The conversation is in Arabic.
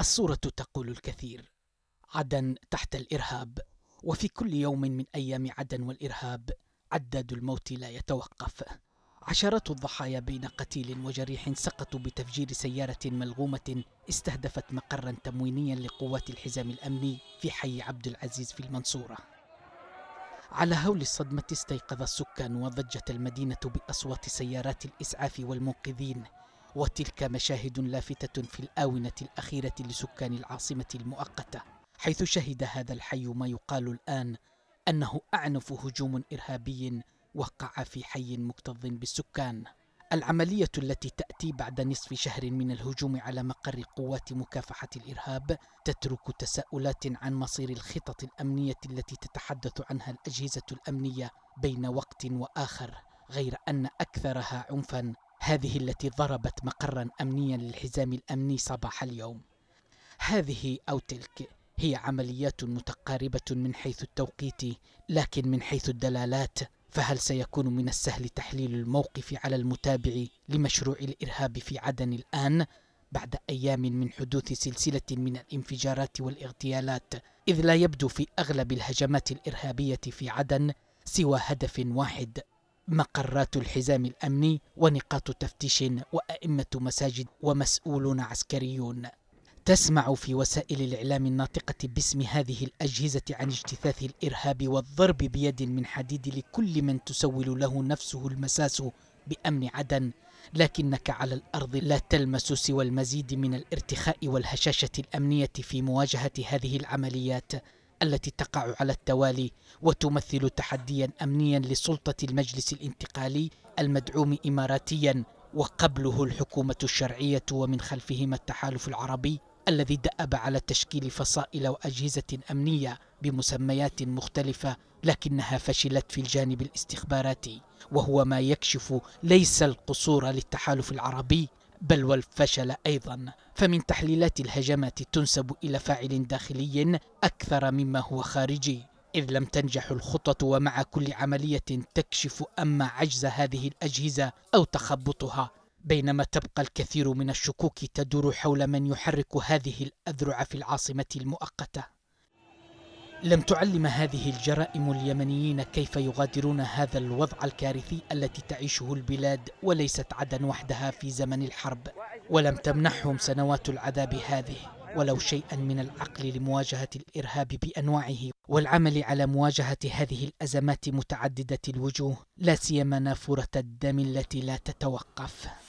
الصورة تقول الكثير عدن تحت الإرهاب وفي كل يوم من أيام عدن والإرهاب عداد الموت لا يتوقف عشرات الضحايا بين قتيل وجريح سقطوا بتفجير سيارة ملغومة استهدفت مقرا تموينيا لقوات الحزام الأمني في حي عبد العزيز في المنصورة على هول الصدمة استيقظ السكان وضجت المدينة بأصوات سيارات الإسعاف والمنقذين وتلك مشاهد لافتة في الآونة الأخيرة لسكان العاصمة المؤقتة حيث شهد هذا الحي ما يقال الآن أنه أعنف هجوم إرهابي وقع في حي مكتظ بالسكان العملية التي تأتي بعد نصف شهر من الهجوم على مقر قوات مكافحة الإرهاب تترك تساؤلات عن مصير الخطط الأمنية التي تتحدث عنها الأجهزة الأمنية بين وقت وآخر غير أن أكثرها عنفا هذه التي ضربت مقرا امنيا للحزام الامني صباح اليوم هذه او تلك هي عمليات متقاربه من حيث التوقيت لكن من حيث الدلالات فهل سيكون من السهل تحليل الموقف على المتابع لمشروع الارهاب في عدن الان بعد ايام من حدوث سلسله من الانفجارات والاغتيالات اذ لا يبدو في اغلب الهجمات الارهابيه في عدن سوى هدف واحد مقرات الحزام الأمني ونقاط تفتيش وأئمة مساجد ومسؤولون عسكريون تسمع في وسائل الإعلام الناطقة باسم هذه الأجهزة عن اجتثاث الإرهاب والضرب بيد من حديد لكل من تسول له نفسه المساس بأمن عدن لكنك على الأرض لا تلمس سوى المزيد من الارتخاء والهشاشة الأمنية في مواجهة هذه العمليات التي تقع على التوالي وتمثل تحديا امنيا لسلطه المجلس الانتقالي المدعوم اماراتيا وقبله الحكومه الشرعيه ومن خلفهما التحالف العربي الذي دأب على تشكيل فصائل واجهزه امنيه بمسميات مختلفه لكنها فشلت في الجانب الاستخباراتي وهو ما يكشف ليس القصور للتحالف العربي بل والفشل أيضا فمن تحليلات الهجمات تنسب إلى فاعل داخلي أكثر مما هو خارجي إذ لم تنجح الخطط ومع كل عملية تكشف أما عجز هذه الأجهزة أو تخبطها بينما تبقى الكثير من الشكوك تدور حول من يحرك هذه الأذرع في العاصمة المؤقتة لم تعلم هذه الجرائم اليمنيين كيف يغادرون هذا الوضع الكارثي التي تعيشه البلاد وليست عدن وحدها في زمن الحرب ولم تمنحهم سنوات العذاب هذه ولو شيئا من العقل لمواجهة الإرهاب بأنواعه والعمل على مواجهة هذه الأزمات متعددة الوجوه لا سيما نافورة الدم التي لا تتوقف